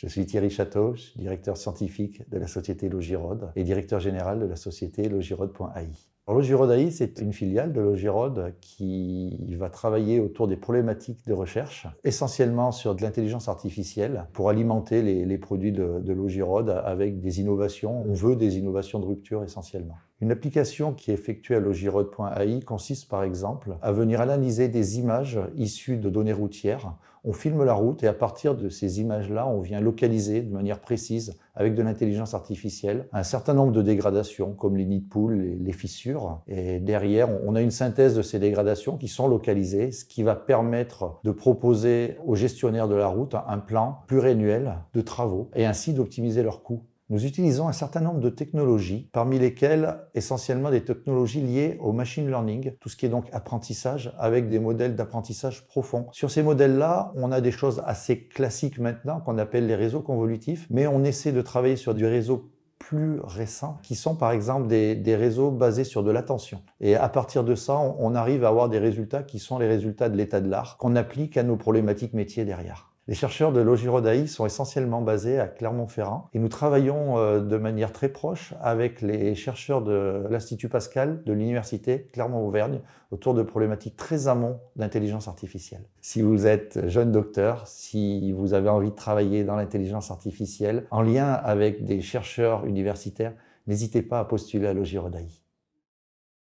Je suis Thierry Château, directeur scientifique de la société Logirode et directeur général de la société logirode.ai. Logirode AI, c'est une filiale de Logirode qui va travailler autour des problématiques de recherche, essentiellement sur de l'intelligence artificielle, pour alimenter les, produits de, de Logirode avec des innovations. On veut des innovations de rupture essentiellement. Une application qui est effectuée à Logiroad.ai consiste par exemple à venir analyser des images issues de données routières. On filme la route et à partir de ces images-là, on vient localiser de manière précise, avec de l'intelligence artificielle, un certain nombre de dégradations comme les nids de poules, les fissures. Et derrière, on a une synthèse de ces dégradations qui sont localisées, ce qui va permettre de proposer aux gestionnaires de la route un plan pluriannuel de travaux et ainsi d'optimiser leurs coûts. Nous utilisons un certain nombre de technologies, parmi lesquelles essentiellement des technologies liées au machine learning, tout ce qui est donc apprentissage, avec des modèles d'apprentissage profond. Sur ces modèles-là, on a des choses assez classiques maintenant qu'on appelle les réseaux convolutifs, mais on essaie de travailler sur du réseau plus récent, qui sont par exemple des, réseaux basés sur de l'attention. Et à partir de ça, on, on, arrive à avoir des résultats qui sont les résultats de l'état de l'art, qu'on applique à nos problématiques métiers derrière. Les chercheurs de Logirodaï sont essentiellement basés à Clermont-Ferrand et nous travaillons euh, de manière très proche avec les chercheurs de l'Institut Pascal de l'Université Clermont-Auvergne autour de problématiques très amont d'intelligence artificielle. Si vous êtes jeune docteur, si vous avez envie de travailler dans l'intelligence artificielle en lien avec des chercheurs universitaires, n'hésitez pas à postuler à Logirodaï.